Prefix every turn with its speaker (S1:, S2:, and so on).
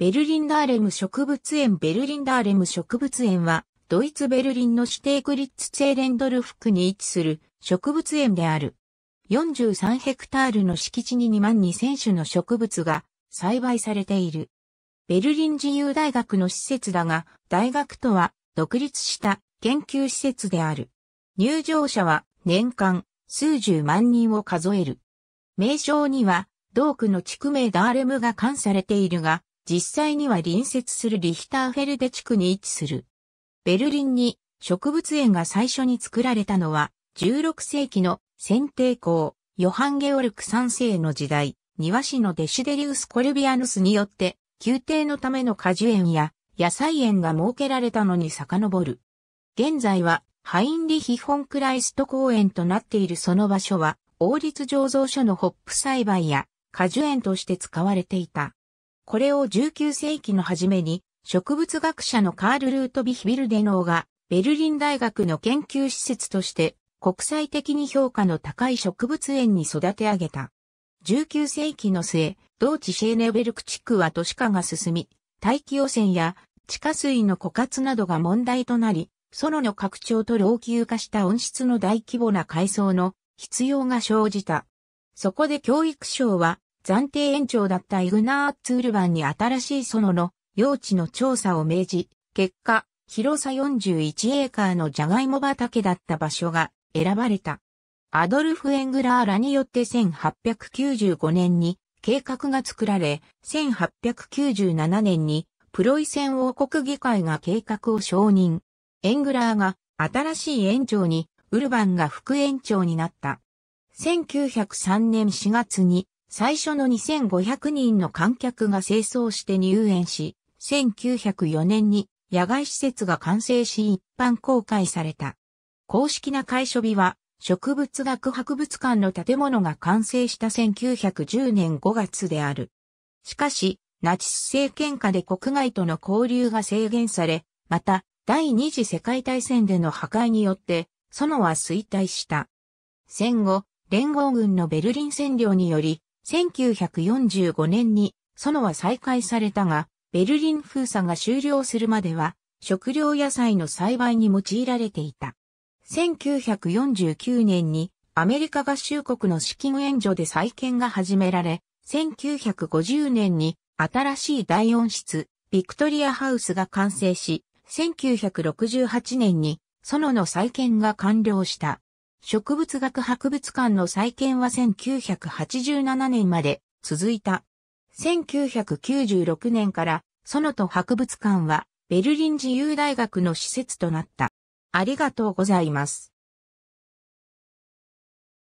S1: ベルリンダーレム植物園ベルリンダーレム植物園は、ドイツベルリンの指定リッツェーレンドルフ区に位置する植物園である。43ヘクタールの敷地に2万2000種の植物が栽培されている。ベルリン自由大学の施設だが、大学とは独立した研究施設である。入場者は年間数十万人を数える。名称には、同区の地区名ダーレムが冠されているが、実際には隣接するリヒターフェルデ地区に位置する。ベルリンに植物園が最初に作られたのは16世紀の選定校、ヨハン・ゲオルク3世の時代、庭師のデシデリウス・コルビアヌスによって、宮廷のための果樹園や野菜園が設けられたのに遡る。現在は、ハインリヒ・フォン・クライスト公園となっているその場所は、王立醸造所のホップ栽培や果樹園として使われていた。これを19世紀の初めに、植物学者のカール・ルートビヒビルデノーが、ベルリン大学の研究施設として、国際的に評価の高い植物園に育て上げた。19世紀の末、同地シェーネベルク地区は都市化が進み、大気汚染や地下水の枯渇などが問題となり、ソロの拡張と老朽化した温室の大規模な改装の必要が生じた。そこで教育省は暫定園長だったイグナーツ・ウルバンに新しい園の用地の調査を命じ、結果、広さ41エーカーのジャガイモ畑だった場所が選ばれた。アドルフ・エングラーらによって1895年に計画が作られ、1897年にプロイセン王国議会が計画を承認。エングラーが新しい園長にウルバンが副園長になった。1903年4月に最初の2500人の観客が清掃して入園し、1904年に野外施設が完成し一般公開された。公式な開所日は植物学博物館の建物が完成した1910年5月である。しかし、ナチス政権下で国外との交流が制限され、また、第二次世界大戦での破壊によって、園は衰退した。戦後、連合軍のベルリン占領により、1945年にソノは再開されたが、ベルリン封鎖が終了するまでは、食料野菜の栽培に用いられていた。1949年にアメリカ合衆国の資金援助で再建が始められ、1950年に新しい大温室、ビクトリアハウスが完成し、1968年にソノの再建が完了した。植物学博物館の再建は1987年まで続いた。1996年からそのと博物館はベルリン自由大学の施設となった。ありがとうございます。